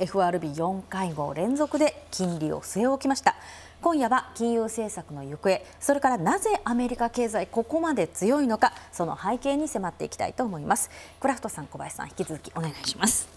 FRB4 会合連続で金利を据え置きました今夜は金融政策の行方それからなぜアメリカ経済ここまで強いのかその背景に迫っていきたいと思いますクラフトさん小林さん引き続きお願いします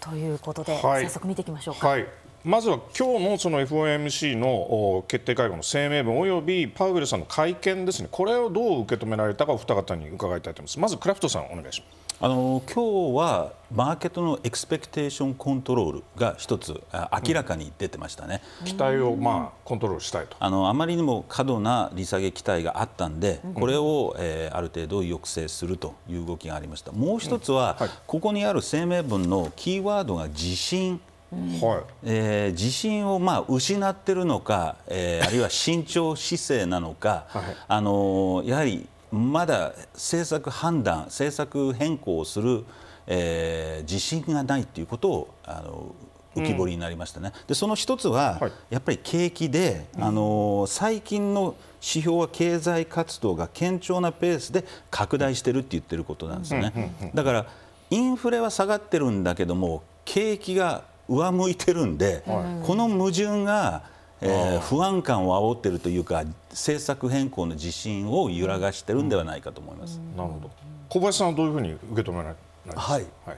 ということで、はい、早速見ていきましょうか、はいまずは今日のその FOMC の決定会合の声明文およびパウエルさんの会見ですねこれをどう受け止められたかお二方に伺いたいと思いますまずクラフトさんお願いしますあの今日はマーケットのエクスペクテーションコントロールが一つ明らかに出てましたね、うん、期待をまあコントロールしたいとあのあまりにも過度な利下げ期待があったんで、これを、えー、ある程度抑制するという動きがありましたもう一つは、うんはい、ここにある声明文のキーワードが自信、はいえー、自信をまあ失っているのか、えー、あるいは慎重姿勢なのか、はい、あのー、やはりまだ政策判断政策変更をする、えー、自信がないということをあの浮き彫りになりましたね、うん、でその一つは、はい、やっぱり景気で、あの最近の指標は経済活動が堅調なペースで拡大してるって言ってることなんですね、だからインフレは下がってるんだけども景気が上向いてるんで、はい、この矛盾がえー、不安感を煽っているというか政策変更の自信を揺らがしてるんではないかと思います、うん、なるほど小林さんはどういうふうに受け止められすか、はい、はい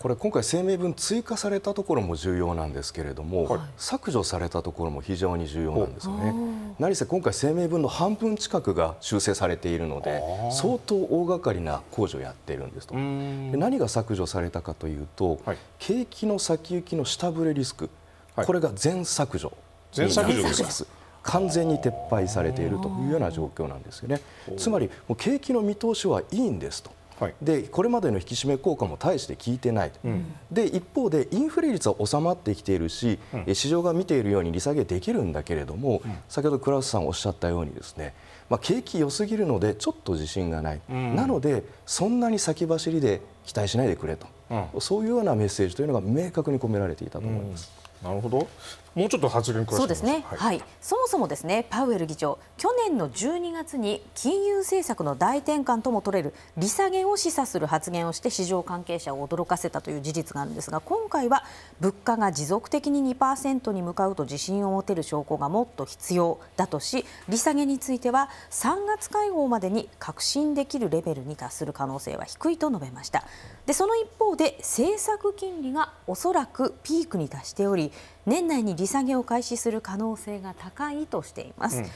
これ今回、声明文追加されたところも重要なんですけれども、はい、削除されたところも非常に重要なんですよね。何せ今回、声明文の半分近くが修正されているので相当大掛かりな工事をやっているんですと何が削除されたかというと、はい、景気の先行きの下振れリスク、これが全削除全削除です完全に撤廃されているというような状況なんですよね。つまりもう景気の見通しはいいんですと。はい、でこれまでの引き締め効果も大して効いてない、うん、で一方でインフレ率は収まってきているし、うん、市場が見ているように利下げできるんだけれども、うん、先ほどクラウスさんおっしゃったようにですね、まあ、景気良すぎるのでちょっと自信がない、なのでそんなに先走りで期待しないでくれと、そういうようなメッセージというのが明確に込められていたと思います。なるほどもうちょっと発言そうですね、はい、はい、そもそもですねパウエル議長、去年の12月に金融政策の大転換とも取れる利下げを示唆する発言をして市場関係者を驚かせたという事実があるんですが今回は物価が持続的に2%に向かうと自信を持てる証拠がもっと必要だとし利下げについては3月会合までに確信できるレベルに達する可能性は低いと述べましたでその一方で政策金利がおそらくピークに達しており年内に利下げを開始する可能性が高いとしています。うん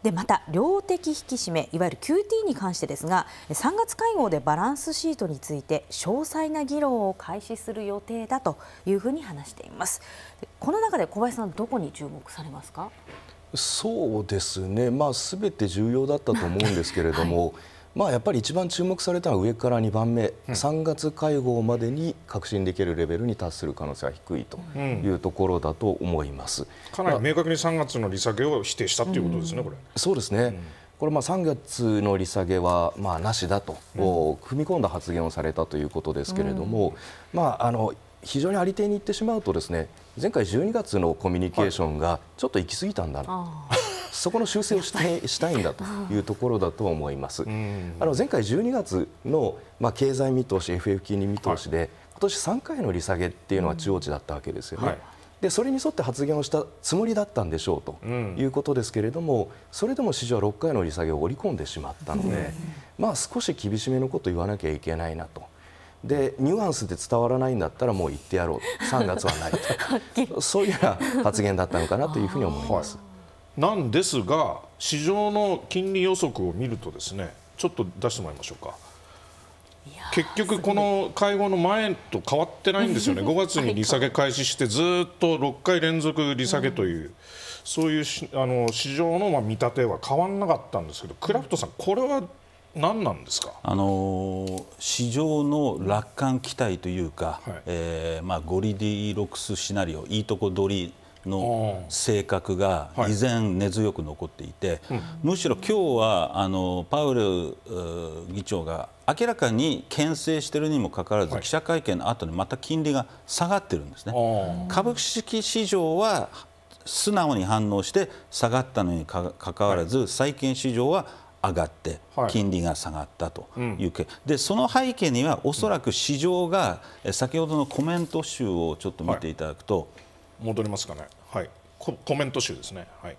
でまた量的引き締めいわゆる QT に関してですが3月会合でバランスシートについて詳細な議論を開始する予定だというふうに話していますこの中で小林さんどこに注目されますかそうですねまあすべて重要だったと思うんですけれども、はいまあ、やっぱり一番注目されたのは上から2番目、うん、3月会合までに確信できるレベルに達する可能性は低いというところだと思います、うん、かなり明確に3月の利下げを否定したということですね、うん、これそうですね。これ3月の利下げはまあなしだと、踏み込んだ発言をされたということですけれども、まあ、あの非常にあり手に言ってしまうとですね前回12月のコミュニケーションがちょっと行き過ぎたんだな、はいそこの修正をしたしたいんだというところだと思います。あの前回12月の、まあ、経済見通し、FF 金利見通しで、はい、今年3回の利下げっていうのは中央値だったわけですよね。はいでそれに沿って発言をしたつもりだったんでしょうということですけれども、それでも市場は6回の利下げを織り込んでしまったので、まあ、少し厳しめのことを言わなきゃいけないなと。でニュアンスで伝わらないんだったらもう言ってやろう3月はないと そういうような発言だったのかなというふうに思います。なんですが市場の金利予測を見るとですねちょっと出してもらいましょうか。結局、この会合の前と変わってないんですよね、5月に利下げ開始して、ずっと6回連続利下げという、そういうあの市場のまあ見立ては変わらなかったんですけど、クラフトさん、これは何なんですか、あのー、市場の楽観期待というか、えまあ、ゴリディロックスシナリオ、いいとこ取り。の性格が依然根強く残っていて、はい、むしろ今日はあのパウエル議長が明らかに牽制しているにもかかわらず、はい、記者会見の後にまた金利が下がっているんですね。株式市場は素直に反応して下がったのにかかわらず、はい、債券市場は上がって金利が下がったというはいうん、でその背景にはおそらく市場が先ほどのコメント集をちょっと見ていただくと、戻りますかねはいコメント集ですねはい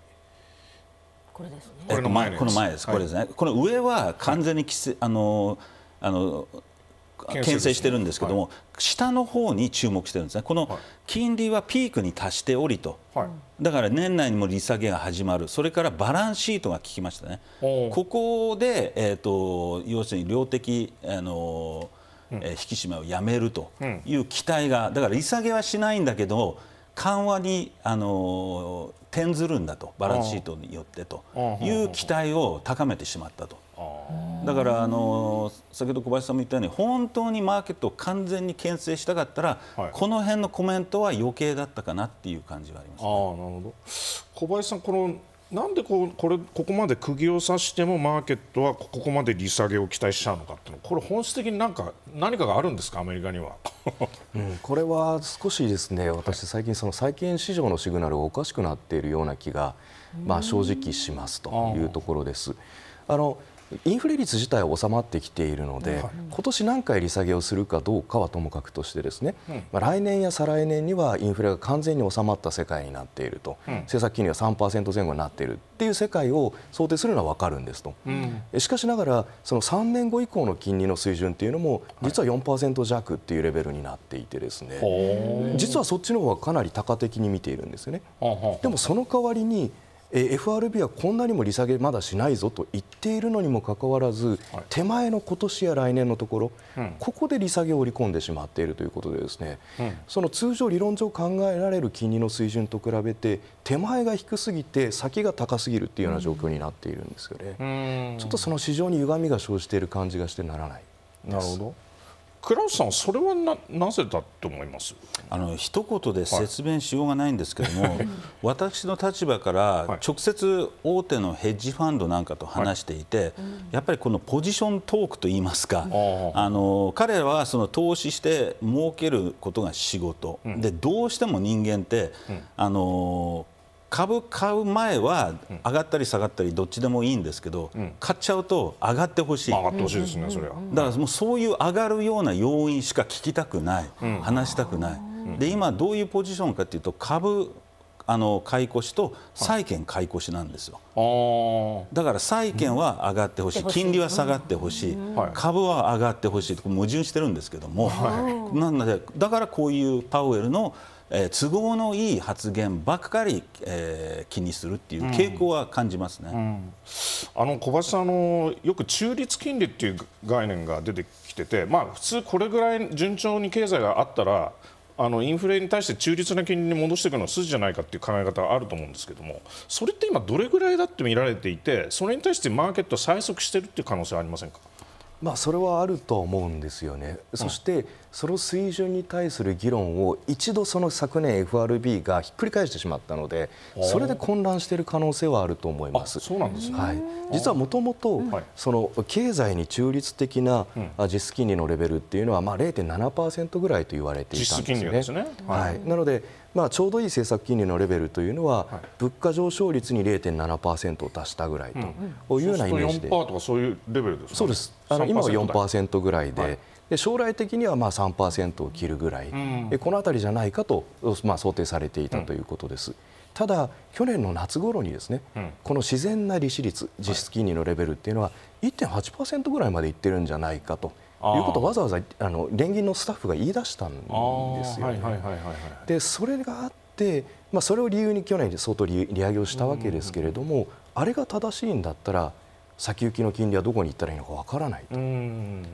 これですねこれの前この前です、はい、これですねこの上は完全にき制、はい、あのあの牽制してるんですけども、ねはい、下の方に注目してるんですねこの金利はピークに達しておりと、はい、だから年内にも利下げが始まるそれからバランスシートが効きましたねここで、えーと、要するに量的あの、うん、引き締めをやめるという期待がだから利下げはしないんだけど緩和にあの転ずるんだとバランスシートによってという期待を高めてしまったと。だからあの先ほど小林さんも言ったように本当にマーケットを完全に牽制したかったら、この辺のコメントは余計だったかなっていう感じはあります、ね、あなるほど小林さんこのなんでこうこれここまで釘を刺してもマーケットはここまで利下げを期待しちゃうのかってこれ本質的になんか何かがあるんですかアメリカには、うん、これは少しですね私最近その債券市場のシグナルがおかしくなっているような気が、まあ、正直しますというところです。あのインフレ率自体は収まってきているので、今年何回利下げをするかどうかはともかくとしてですね、来年や再来年にはインフレが完全に収まった世界になっていると、政策金利が3%前後になっているっていう世界を想定するのは分かるんですと、しかしながらその3年後以降の金利の水準っていうのも実は4%弱っていうレベルになっていてですね、実はそっちの方はかなり多価的に見ているんですよね。でもその代わりに FRB はこんなにも利下げまだしないぞと言っているのにもかかわらず、はい、手前の今年や来年のところ、うん、ここで利下げを織り込んでしまっているということでですね、うん、その通常、理論上考えられる金利の水準と比べて手前が低すぎて先が高すぎるというような状況になっているんですよね、うん、ちょっとその市場に歪みが生じている感じがしてならないなるほど倉さん、それはななぜだと思いますあの一言で説明しようがないんですけども、はい、私の立場から直接大手のヘッジファンドなんかと話していて、はい、やっぱりこのポジショントークといいますか、うん、あの彼らはその投資して儲けることが仕事、うん、でどうしても人間って、うん、あの株買う前は上がったり下がったりどっちでもいいんですけど、うん、買っちゃうと上がってほしい上がってほしいですねそれはだからもうそういう上がるような要因しか聞きたくない、うん、話したくない、うん、で今どういうポジションかというと株あの買い越しと債券買い越しなんですよ、はい、だから債券は上がってほしい、金利は下がってほしい、株は上がってほしいと矛盾してるんですけども、はい、なのでだからこういうパウエルの「えー、都合のいい発言ばっかり、えー、気にするっていう傾向は感じますね、うんうん、あの小林さんあの、よく中立金利っていう概念が出てきてて、まあ、普通、これぐらい順調に経済があったらあのインフレに対して中立な金利に戻していくのは筋じゃないかっていう考え方があると思うんですけどもそれって今どれぐらいだって見られていてそれに対してマーケットは催促してるっていう可能性はありませんかまあ、それはあると思うんですよね、そしてその水準に対する議論を一度、その昨年、FRB がひっくり返してしまったので、それで混乱している可能性はあると思います。そうなんですね、はい、実はもともと、その経済に中立的な実質金利のレベルっていうのは、まあ、0.7%ぐらいと言われていたんですね。実金利ですね、はい、なのでまあ、ちょうどいい政策金利のレベルというのは、はい、物価上昇率に0.7%を足したぐらいというようなイメージで、うん、とかそういうレベルですそうですあの今は4%ぐらいではい、で将来的にはまあ3%を切るぐらい、うん、この辺りじゃないかと、まあ、想定されていたということです。うんただ、去年の夏頃にですね、うん、この自然な利子率、実質金利のレベルっていうのは、1.8%ぐらいまでいってるんじゃないかということをわざわざあの連銀のスタッフが言い出したんですよ、でそれがあって、まあ、それを理由に去年相当利上げをしたわけですけれども、あれが正しいんだったら先行きの金利はどこに行ったらいいのかわからないと、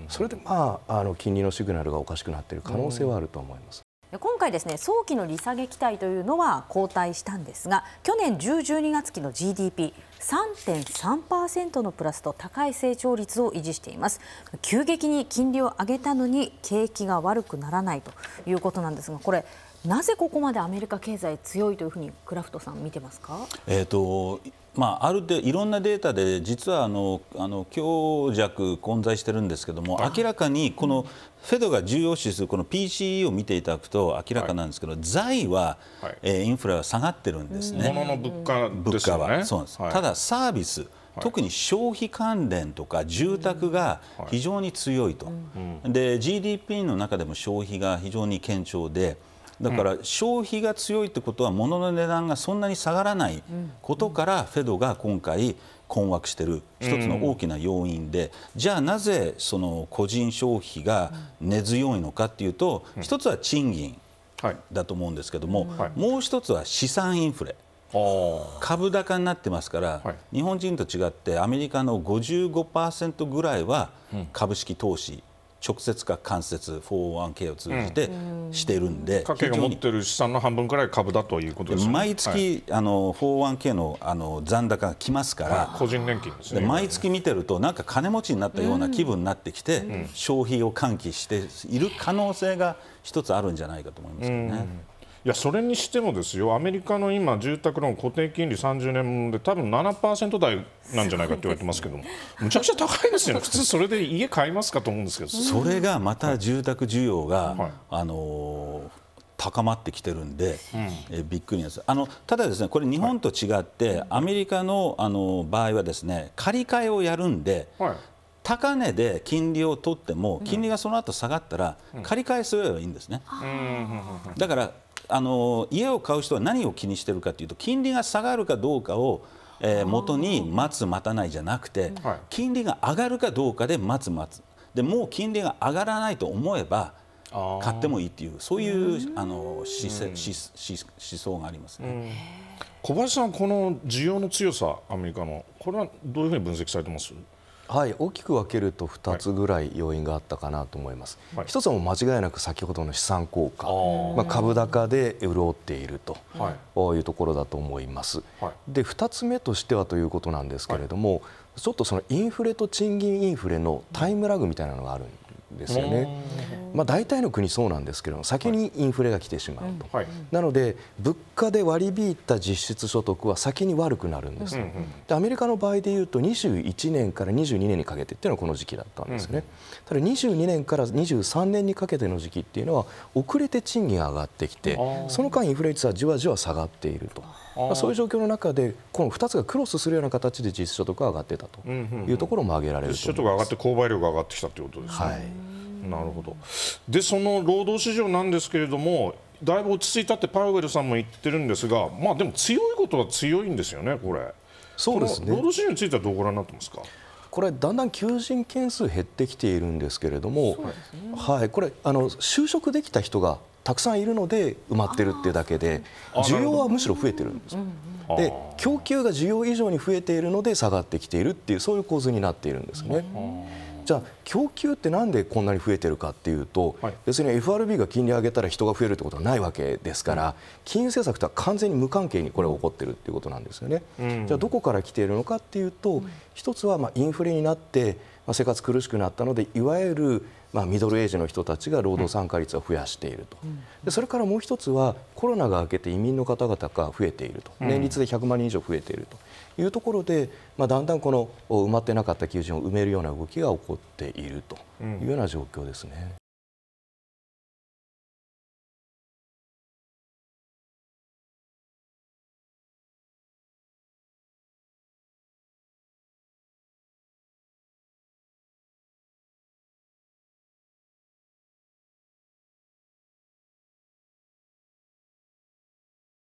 それで、まあ、あの金利のシグナルがおかしくなっている可能性はあると思います。今回ですね早期の利下げ期待というのは後退したんですが去年10、12月期の GDP 3.3%のプラスと高い成長率を維持しています急激に金利を上げたのに景気が悪くならないということなんですがこれなぜここまでアメリカ経済強いというふうにクラフトさん見てますか、えーとまあ、ある程いろんなデータで実はあのあの強弱混在してるんですけども明らかにこのフェドが重要視するこの PCE を見ていただくと明らかなんですけど、はい、財は、はい、えー、インフラは下がってるんですね。物の物価、ね、物価はそうです、はい、ただサービス特に消費関連とか住宅が非常に強いと、で GDP の中でも消費が非常に堅調で。だから消費が強いってことは物の値段がそんなに下がらないことからフェドが今回困惑している一つの大きな要因で、じゃあなぜその個人消費が根強いのかっていうと一つは賃金だと思うんですけども、もう一つは資産インフレ。株高になってますから、はい、日本人と違ってアメリカの55%ぐらいは株式投資直接か間接 401k を通じてしてるんで、家計が持ってる資産の半分くらい株だということです、ね、毎月、はい、401k のあの残高が来ますから、個人年金ですね毎月見てるとなんか金持ちになったような気分になってきて、消費を喚起している可能性が一つあるんじゃないかと思いますけどね。いやそれにしてもですよアメリカの今、住宅ローン固定金利30年もので多分7%台なんじゃないかって言われてますけども、むちゃくちゃ高いですよね、普通それで家買いますかと思うんですけど それがまた住宅需要が、はい、あのー高まってきてるんで、うん、えびっくりですあのただですねこれ日本と違って、はい、アメリカのあの場合はですね借り換えをやるんで、はい、高値で金利を取っても金利がその後下がったら、うん、借り換えすればいいんですね、うん、だからあの家を買う人は何を気にしてるかというと金利が下がるかどうかをえー、元に待つ待たないじゃなくて、はい、金利が上がるかどうかで待つ待つでもう金利が上がらないと思えば買ってもいいっていうそういうあの思想がありますね。小林さん、この需要の強さ、アメリカの、これはどういうふうに分析されてますはい、大きく分けると2つぐらい要因があったかなと思います、はい、1つは間違いなく先ほどの資産効果、まあ、株高で潤っているというところだと思います、はい、で2つ目としてはということなんですけれども、はい、ちょっとそのインフレと賃金インフレのタイムラグみたいなのがあるんですよね。まあ、大体の国そうなんですけど先にインフレが来てしまうと、はい、なので物価で割り引いた実質所得は先に悪くなるんです、うんうん、でアメリカの場合でいうと21年から22年にかけてっていうのはこの時期だったんですね、ただ22年から23年にかけての時期っていうのは遅れて賃金が上がってきてその間インフレ率はじわじわ下がっていると。まあ、そういう状況の中でこの2つがクロスするような形で実質所得が上がってたというところも挙げられる実質所得が上がって購買量が上がってきたということですね。はい、なるほどでその労働市場なんですけれどもだいぶ落ち着いたってパウエルさんも言ってるんですが、まあ、でも強いことは強いんですよね、これ。そうですね労働市場についてはどうご覧になってますかこれだんだん求人件数減ってきているんですけれども、ね、はい、これあの就職できた人がたくさんいるので埋まってるっていうだけで需要はむしろ増えてるんです。で供給が需要以上に増えているので下がってきているっていうそういう構図になっているんですね。じゃあ供給ってなんでこんなに増えてるかっていうと、要す別に FRB が金利上げたら人が増えるってことはないわけですから、金融政策とは完全に無関係にこれが起こってるっていうことなんですよね、じゃあどこから来ているのかっていうと、一つはまインフレになって、まあ、生活苦しくなったのでいわゆるまあ、ミドルエイジの人たちが労働参加率を増やしていると、でそれからもう一つはコロナが明けて移民の方々が増えていると年率で100万人以上増えているというところで、まあ、だんだんこの埋まってなかった求人を埋めるような動きが起こっているというような状況ですね。